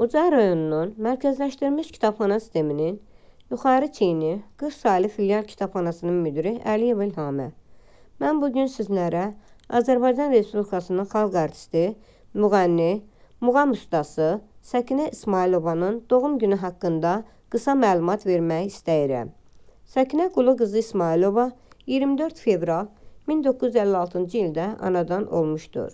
Uca rayonunun mərkəzləşdirilmiş kitabxana sisteminin Yuxarı Çiyni 40 saylı filial kitabxanasının müdiri Əliyev İlhamə. Mən bu gün sizlərə Azərbaycan Respublikasının xalq artisti, müğənni, muğam ustası Səkinə İsmailovanın doğum günü haqqında qısa məlumat vermək istəyirəm. Səkinə Qulu qızı İsmailova 24 fevral 1956-cı ildə anadan olmuşdur.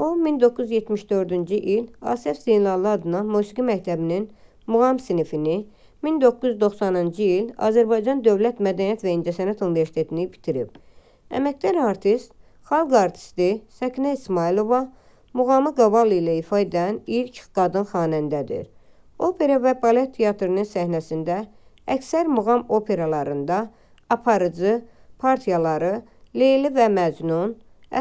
O 1974-cü il Asəf Zeynallı adına Musiqi məktəbinin muğam sinifini, 1990-cı il Azərbaycan Dövlət Mədəniyyət və İncəsənət Universitetini bitirib. Əməkdar artist, xalq artisti Səkinə İsmailova muğamı qaval ilə ifa edən ilk qadın xanəndədir. Opera və balet teatrının səhnəsində əksər muğam operalarında aparıcı partiyaları Leyli və Məcnun,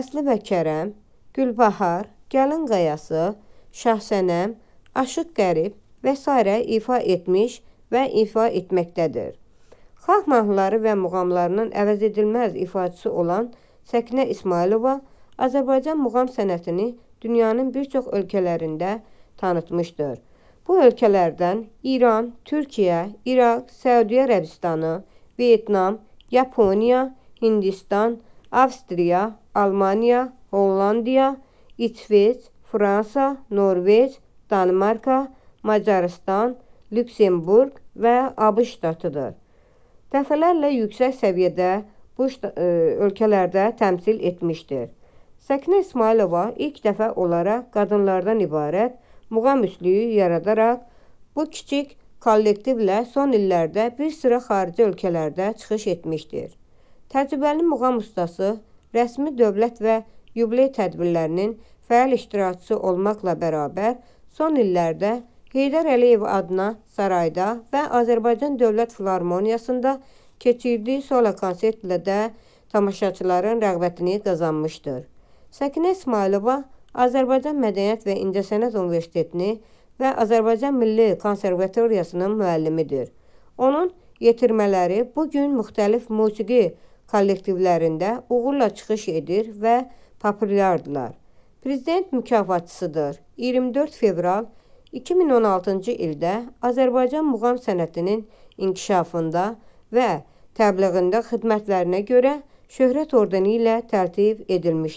Əsli və Kərəm, Gülbahar, Gəlin Qayası, Şahsənəm, Aşıq Qərib və s. ifa etmiş və ifa etməkdədir. Xalq mahnıları və muğamlarının əvəz edilməz ifaçısı olan Səkinə İsmailova Azərbaycan muğam sənətini dünyanın bir çox ölkələrində tanıtmışdır. Bu ölkələrdən İran, Türkiyə, İraq, Səudiyyə Ərəbistanı, Vyetnam, Yaponiya, Hindistan, Avstriya, Almaniya, Hollandiya, İsveç, Fransa, Norveç, Danimarka, Macarıstan, Lüksemburq və ABŞ ştatıdır. Dəfələrlə yüksək səviyyədə bu e, ölkələrdə təmsil etmişdir. Səkinə İsmailova ilk dəfə olaraq qadınlardan ibarət muğam üslüyü yaradaraq bu kiçik kollektivlə son illərdə bir sıra xarici ölkələrdə çıxış etmişdir. Təcrübəli muğam ustası, rəsmi dövlət və yubiley tədbirlərinin fəal iştirakçısı olmaqla bərabər, son illərdə Heydər Əliyev adına sarayda və Azərbaycan Dövlət Filarmoniyasında keçirdiyi solo konsertlə də tamaşaçıların rəğbətini qazanmışdır. Səkinə İsmailova Azərbaycan Mədəniyyət və İncəsənət Universitetini və Azərbaycan Milli Konservatoriyasının müəllimidir. Onun yetirmələri bu gün müxtəlif musiqi kollektivlərində uğurla çıxış edir və tapırlardılar. Prezident mükafatçısıdır. 24 fevral 2016-cı ildə Azərbaycan muğam sənətinin inkişafında və təbliğində xidmətlərinə görə şöhrət ordeni ilə təltif edilmişdir.